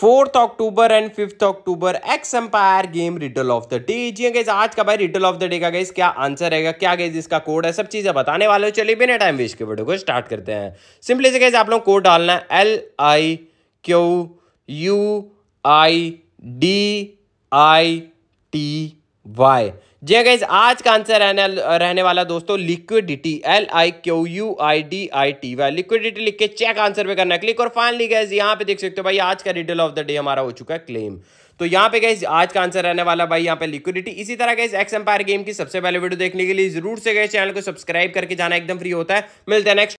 fourth October and fifth October X Empire game riddle of the day जी guess आज का भाई riddle of the day का guess क्या आंसर रहेगा क्या गैस इसका कोड है सब चीजें बताने वाले हो चलिए बिना टाइम वेस्ट के वीडियो को स्टार्ट करते हैं सिंपली से गैस आप लोग कोड डालना है L I Q U I D I T Y जी गाइज हाँ, आज का आंसर रहने रहने वाला दोस्तों liquidity L I Q U I D I T Y liquidity लिख के चेक आंसर पे करना क्लिक और फाइनली गाइज यहाँ पे देख सकते हो भाई आज का रिडल ऑफ द डे हमारा हो चुका है क्लेम तो यहाँ पे गई आज का आंसर रहने वाला भाई यहाँ पे लिक्विडिटी इसी तरह गई एक्स एम्पायर गेम की सबसे पहले वीडियो देखने के लिए जरूर से गए चैनल को सब्सक्राइब करके जाना एकदम फ्री होता है मिलते हैं नेक्स्ट